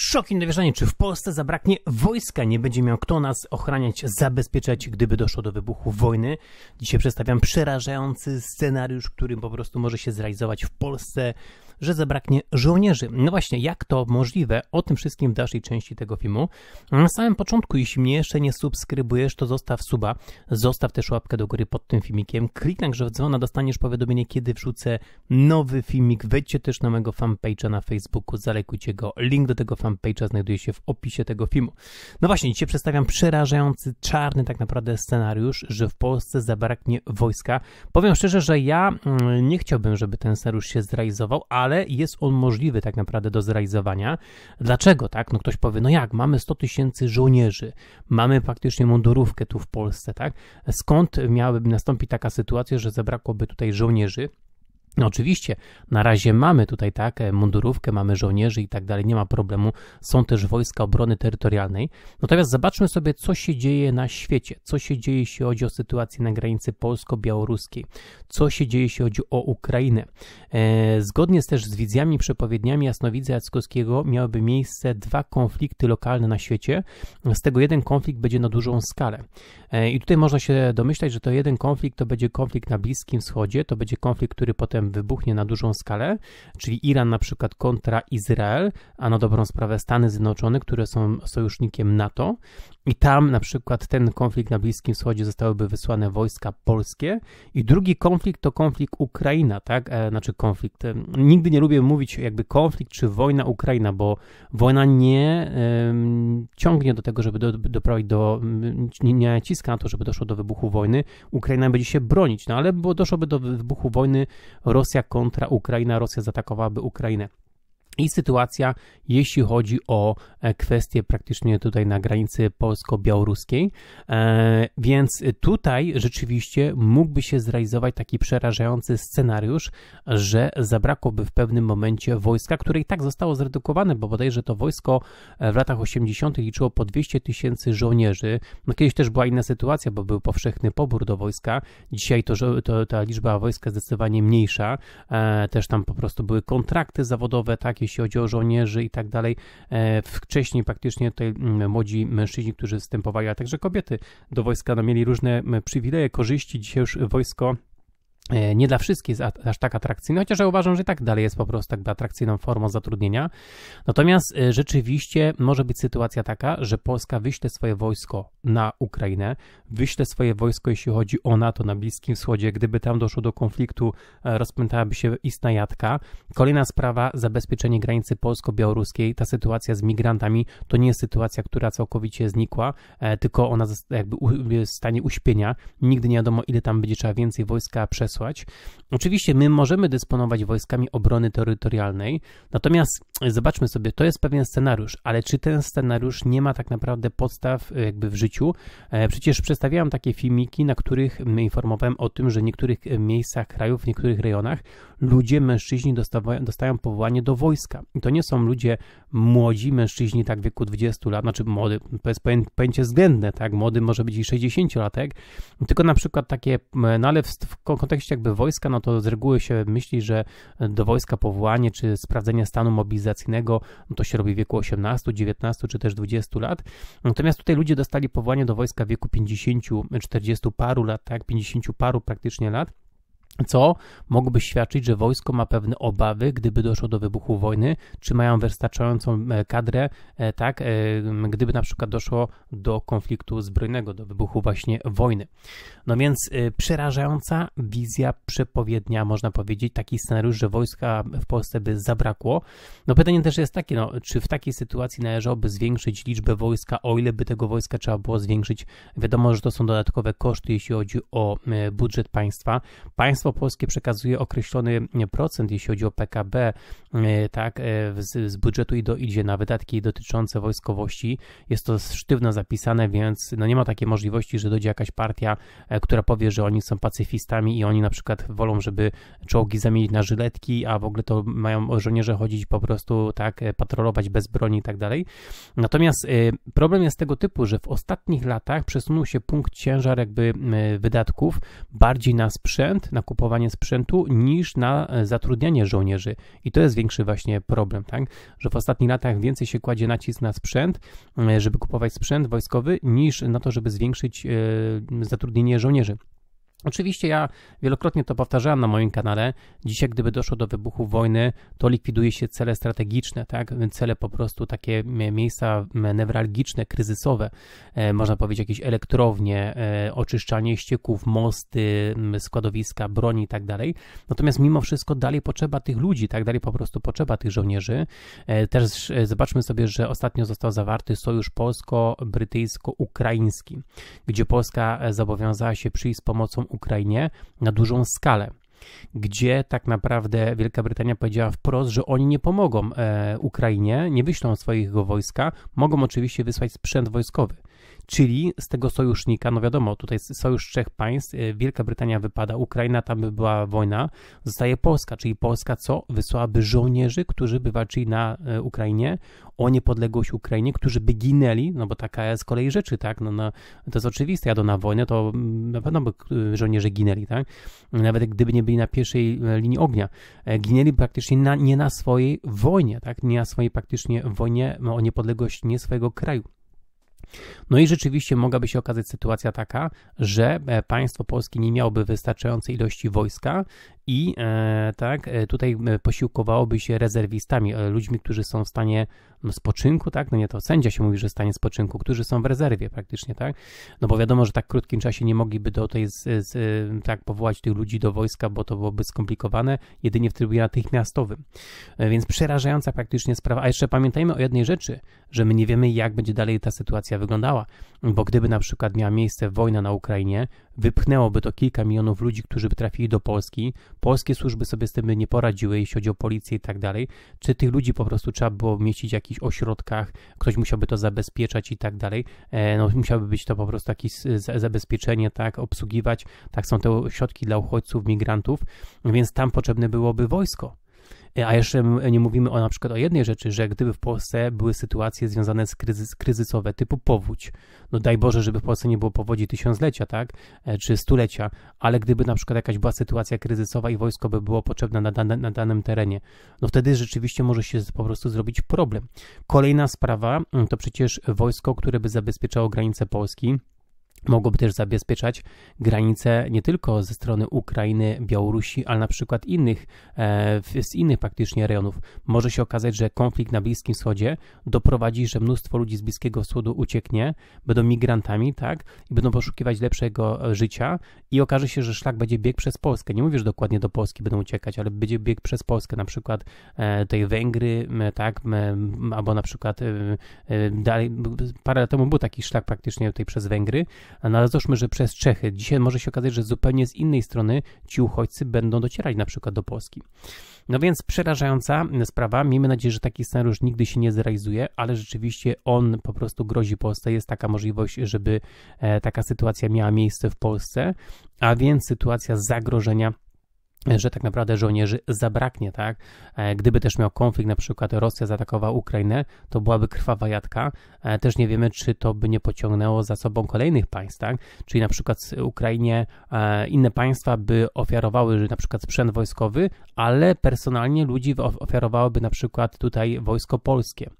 Szok indowieszanie, czy w Polsce zabraknie wojska? Nie będzie miał kto nas ochraniać, zabezpieczać, gdyby doszło do wybuchu wojny. Dzisiaj przedstawiam przerażający scenariusz, który po prostu może się zrealizować w Polsce że zabraknie żołnierzy. No właśnie, jak to możliwe? O tym wszystkim w dalszej części tego filmu. Na samym początku, jeśli mnie jeszcze nie subskrybujesz, to zostaw suba, zostaw też łapkę do góry pod tym filmikiem, kliknij że w dzwona, dostaniesz powiadomienie, kiedy wrzucę nowy filmik. Wejdźcie też na mojego fanpage'a na Facebooku, zalekujcie go. Link do tego fanpage'a znajduje się w opisie tego filmu. No właśnie, dzisiaj przedstawiam przerażający, czarny tak naprawdę scenariusz, że w Polsce zabraknie wojska. Powiem szczerze, że ja mm, nie chciałbym, żeby ten scenariusz się zrealizował, ale ale jest on możliwy tak naprawdę do zrealizowania. Dlaczego, tak? No ktoś powie, no jak, mamy 100 tysięcy żołnierzy, mamy praktycznie mundurówkę tu w Polsce, tak? Skąd miałaby nastąpić taka sytuacja, że zabrakłoby tutaj żołnierzy? No oczywiście, na razie mamy tutaj tak e, mundurówkę, mamy żołnierzy i tak dalej, nie ma problemu. Są też wojska obrony terytorialnej. Natomiast zobaczmy sobie, co się dzieje na świecie, co się dzieje, jeśli chodzi o sytuację na granicy polsko-białoruskiej, co się dzieje, jeśli chodzi o Ukrainę. E, zgodnie z też z wizjami, przepowiedniami Jasnowidza Jackowskiego miałyby miejsce dwa konflikty lokalne na świecie. Z tego jeden konflikt będzie na dużą skalę. E, I tutaj można się domyślać, że to jeden konflikt to będzie konflikt na Bliskim Wschodzie, to będzie konflikt, który potem wybuchnie na dużą skalę, czyli Iran na przykład kontra Izrael, a na dobrą sprawę Stany Zjednoczone, które są sojusznikiem NATO i tam na przykład ten konflikt na Bliskim Wschodzie zostałyby wysłane wojska polskie i drugi konflikt to konflikt Ukraina, tak, e, znaczy konflikt, e, nigdy nie lubię mówić jakby konflikt czy wojna Ukraina, bo wojna nie ciągnie do tego, żeby do, doprowadzić do, mm, nie, nie naciska na to, żeby doszło do wybuchu wojny, Ukraina będzie się bronić, no ale bo doszłoby do wybuchu wojny, Rosja kontra Ukraina, Rosja zaatakowałaby Ukrainę i sytuacja, jeśli chodzi o e, kwestie praktycznie tutaj na granicy polsko-białoruskiej. E, więc tutaj rzeczywiście mógłby się zrealizować taki przerażający scenariusz, że zabrakłoby w pewnym momencie wojska, które i tak zostało zredukowane, bo bodajże to wojsko e, w latach 80. liczyło po 200 tysięcy żołnierzy. No kiedyś też była inna sytuacja, bo był powszechny pobór do wojska. Dzisiaj to, to ta liczba wojska jest zdecydowanie mniejsza. Też tam po prostu były kontrakty zawodowe, takie jeśli chodzi o żołnierzy i tak dalej. E, wcześniej praktycznie tutaj mm, młodzi mężczyźni, którzy wstępowali, a także kobiety do wojska, no, mieli różne przywileje, korzyści. Dzisiaj już wojsko E, nie dla wszystkich jest aż tak atrakcyjny, chociaż ja uważam, że i tak dalej jest po prostu tak atrakcyjną formą zatrudnienia. Natomiast e, rzeczywiście może być sytuacja taka, że Polska wyśle swoje wojsko na Ukrainę, wyśle swoje wojsko, jeśli chodzi o NATO na Bliskim Wschodzie. Gdyby tam doszło do konfliktu, e, rozpętałaby się istna jadka. Kolejna sprawa, zabezpieczenie granicy polsko-białoruskiej. Ta sytuacja z migrantami to nie jest sytuacja, która całkowicie znikła, tylko ona jakby stanie uśpienia. Nigdy nie wiadomo, ile tam będzie trzeba więcej wojska przesunąć wysłać. Oczywiście my możemy dysponować wojskami obrony terytorialnej, natomiast zobaczmy sobie, to jest pewien scenariusz, ale czy ten scenariusz nie ma tak naprawdę podstaw e, jakby w życiu? E, przecież przedstawiałem takie filmiki, na których informowałem o tym, że w niektórych e, miejscach krajów, w niektórych rejonach ludzie, mężczyźni dostają powołanie do wojska. I to nie są ludzie młodzi, mężczyźni tak w wieku 20 lat, znaczy młody, to jest pojęcie względne, tak, młody może być i 60-latek, tylko na przykład takie, no ale w, w kontekście jakby wojska, no to z reguły się myśli, że do wojska powołanie czy sprawdzenie stanu mobilizacji cywilizacyjnego no to się robi w wieku 18, 19 czy też 20 lat. Natomiast tutaj ludzie dostali powołanie do wojska w wieku 50, 40 paru lat, tak, 50 paru praktycznie lat co mogłoby świadczyć, że wojsko ma pewne obawy, gdyby doszło do wybuchu wojny, czy mają wystarczającą e, kadrę, e, tak, e, gdyby na przykład doszło do konfliktu zbrojnego, do wybuchu właśnie wojny. No więc y, przerażająca wizja przepowiednia, można powiedzieć, taki scenariusz, że wojska w Polsce by zabrakło. No pytanie też jest takie, no, czy w takiej sytuacji należałoby zwiększyć liczbę wojska, o ile by tego wojska trzeba było zwiększyć? Wiadomo, że to są dodatkowe koszty, jeśli chodzi o y, budżet państwa. Państwo polskie przekazuje określony y, procent, jeśli chodzi o PKB, tak, z, z budżetu i do, idzie na wydatki dotyczące wojskowości. Jest to sztywno zapisane, więc no nie ma takiej możliwości, że dojdzie jakaś partia e, E, która powie, że oni są pacyfistami i oni na przykład wolą, żeby czołgi zamienić na żyletki, a w ogóle to mają żołnierze chodzić po prostu tak, e, patrolować bez broni i tak dalej. Natomiast e, problem jest tego typu, że w ostatnich latach przesunął się punkt ciężar jakby wydatków bardziej na sprzęt, na kupowanie sprzętu niż na zatrudnianie żołnierzy. I to jest większy właśnie problem, tak? Że w ostatnich latach więcej się kładzie nacisk na sprzęt, żeby kupować sprzęt wojskowy, niż na to, żeby zwiększyć zatrudnienie żołnierzy Жонеже Oczywiście ja wielokrotnie to powtarzałem na moim kanale. Dzisiaj, gdyby doszło do wybuchu wojny, to likwiduje się cele strategiczne, tak? Cele po prostu takie miejsca newralgiczne, kryzysowe, e, można powiedzieć jakieś elektrownie, e, oczyszczanie ścieków, mosty, składowiska broni i tak dalej. Natomiast mimo wszystko dalej potrzeba tych ludzi, tak? Dalej po prostu potrzeba tych żołnierzy. E, też zobaczmy sobie, że ostatnio został zawarty sojusz polsko-brytyjsko-ukraiński, gdzie Polska zobowiązała się przyjść z pomocą Ukrainie na dużą skalę gdzie tak naprawdę Wielka Brytania powiedziała wprost, że oni nie pomogą e, Ukrainie, nie wyślą swojego wojska, mogą oczywiście wysłać sprzęt wojskowy, czyli z tego sojusznika, no wiadomo, tutaj jest sojusz trzech państw, e, Wielka Brytania wypada, Ukraina, tam by była wojna, zostaje Polska, czyli Polska co? Wysłałaby żołnierzy, którzy by walczyli na e, Ukrainie, o niepodległość Ukrainie, którzy by ginęli, no bo taka z kolei rzeczy, tak, no, no to jest oczywiste, jadą na wojnę, to mm, na pewno by e, żołnierze ginęli, tak, nawet gdyby nie byli na pierwszej linii ognia, ginęli praktycznie na, nie na swojej wojnie, tak, nie na swojej praktycznie wojnie o niepodległość nie swojego kraju. No i rzeczywiście mogłaby się okazać sytuacja taka, że e, państwo polskie nie miałoby wystarczającej ilości wojska i e, tak, e, tutaj e, posiłkowałoby się rezerwistami, e, ludźmi, którzy są w stanie spoczynku, tak, no nie to sędzia się mówi, że w stanie spoczynku, którzy są w rezerwie praktycznie, tak, no bo wiadomo, że tak w krótkim czasie nie mogliby do tej, z, z, tak, powołać tych ludzi do wojska, bo to byłoby skomplikowane, jedynie w trybie natychmiastowym, więc przerażająca praktycznie sprawa, a jeszcze pamiętajmy o jednej rzeczy, że my nie wiemy, jak będzie dalej ta sytuacja wyglądała, bo gdyby na przykład miała miejsce wojna na Ukrainie, Wypchnęłoby to kilka milionów ludzi, którzy by trafili do Polski. Polskie służby sobie z tym by nie poradziły, jeśli chodzi o policję i tak dalej. Czy tych ludzi po prostu trzeba było mieścić w jakichś ośrodkach, ktoś musiałby to zabezpieczać i tak dalej. E, no, musiałby być to po prostu jakieś zabezpieczenie, tak, obsługiwać. Tak są te środki dla uchodźców, migrantów, więc tam potrzebne byłoby wojsko. E, a jeszcze nie mówimy o na przykład o jednej rzeczy, że gdyby w Polsce były sytuacje związane z kryzys, kryzysowe typu powódź, no daj Boże, żeby w Polsce nie było powodzi tysiąclecia, tak, e, czy stulecia, ale gdyby na przykład jakaś była sytuacja kryzysowa i wojsko by było potrzebne na, dane, na danym terenie, no wtedy rzeczywiście może się po prostu zrobić problem. Kolejna sprawa to przecież wojsko, które by zabezpieczało granice Polski, mogłoby też zabezpieczać granice nie tylko ze strony Ukrainy, Białorusi, ale na przykład innych, e, z innych praktycznie rejonów. Może się okazać, że konflikt na Bliskim Wschodzie doprowadzi, że mnóstwo ludzi z Bliskiego Wschodu ucieknie, będą migrantami, tak, i będą poszukiwać lepszego e, życia i okaże się, że szlak będzie bieg przez Polskę. Nie mówię, że dokładnie do Polski będą uciekać, ale będzie bieg przez Polskę, na przykład e, tej Węgry, tak, albo na przykład dalej, parę lat temu był taki szlak praktycznie tutaj przez Węgry, no ale załóżmy, że przez Czechy. Dzisiaj może się okazać, że zupełnie z innej strony ci uchodźcy będą docierać na przykład do Polski. No więc przerażająca sprawa. Miejmy nadzieję, że taki scenariusz nigdy się nie zrealizuje, ale rzeczywiście on po prostu grozi Polsce. Jest taka możliwość, żeby e, taka sytuacja miała miejsce w Polsce, a więc sytuacja zagrożenia że tak naprawdę żołnierzy zabraknie, tak? E, gdyby też miał konflikt, na przykład Rosja zaatakowała Ukrainę, to byłaby krwawa jatka. E, też nie wiemy, czy to by nie pociągnęło za sobą kolejnych państw, tak? Czyli na przykład Ukrainie e, inne państwa by ofiarowały na przykład sprzęt wojskowy, ale personalnie ludzi ofiarowałoby na przykład tutaj wojsko polskie.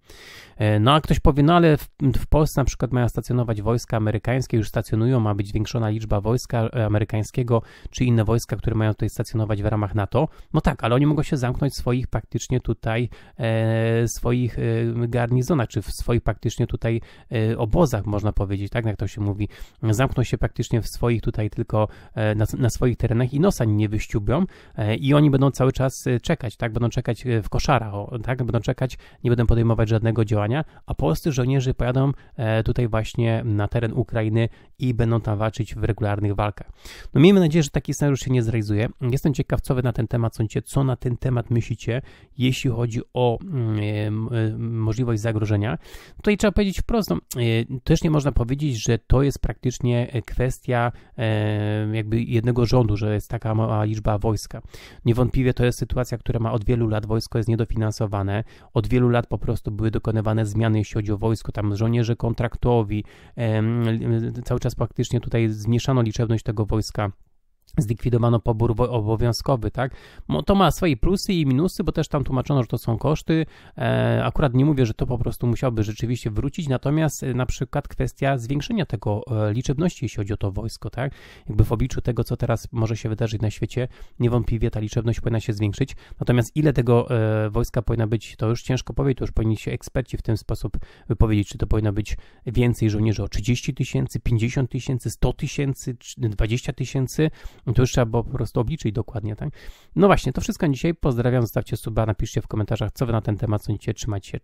No a ktoś powie, no ale w, w Polsce na przykład mają stacjonować wojska amerykańskie, już stacjonują, ma być zwiększona liczba wojska amerykańskiego, czy inne wojska, które mają tutaj stacjonować funkcjonować w ramach NATO. No tak, ale oni mogą się zamknąć w swoich praktycznie tutaj, e, swoich e, garnizonach, czy w swoich praktycznie tutaj e, obozach, można powiedzieć, tak jak to się mówi. Zamkną się praktycznie w swoich tutaj tylko e, na, na, swoich terenach i nosa nie wyściubią e, i oni będą cały czas e, czekać, tak? Będą czekać e, w koszarach, tak? Będą czekać, nie będą podejmować żadnego działania, a polscy żołnierze pojadą tutaj właśnie na teren Ukrainy i będą tam walczyć w regularnych walkach. No miejmy nadzieję, że taki scenariusz się nie zrealizuje. Jestem ciekawcowy na ten temat, co na ten temat myślicie, jeśli chodzi o mm, e, e, możliwość zagrożenia. Tutaj trzeba powiedzieć wprost, no, e, też nie można powiedzieć, że to jest praktycznie kwestia jakby jednego rządu, że jest taka mała liczba wojska. Niewątpliwie to jest sytuacja, która ma od wielu lat, wojsko jest niedofinansowane, od wielu lat po prostu były dokonywane zmiany, jeśli chodzi o wojsko, tam żołnierze kontraktowi, cały czas praktycznie tutaj zmieszano liczebność tego wojska zlikwidowano pobór obowiązkowy, tak? To ma swoje plusy i minusy, bo też tam tłumaczono, że to są koszty. E, akurat nie mówię, że to po prostu musiałby rzeczywiście wrócić, natomiast e, na przykład kwestia zwiększenia tego e, liczebności, jeśli chodzi o to wojsko, tak? Jakby w obliczu tego, co teraz może się wydarzyć na świecie, niewątpliwie ta liczebność powinna się zwiększyć. Natomiast ile tego wojska powinna być, to już ciężko powiedzieć, to już powinni się eksperci w ten sposób wypowiedzieć, czy to powinno być więcej żołnierzy o 30 tysięcy, 50 tysięcy, 100 tysięcy, 20 tysięcy, to już trzeba było po prostu obliczyć dokładnie, tak? No właśnie, to wszystko dzisiaj. Pozdrawiam, zostawcie suba, napiszcie w komentarzach, co wy na ten temat sądzicie, trzymajcie się,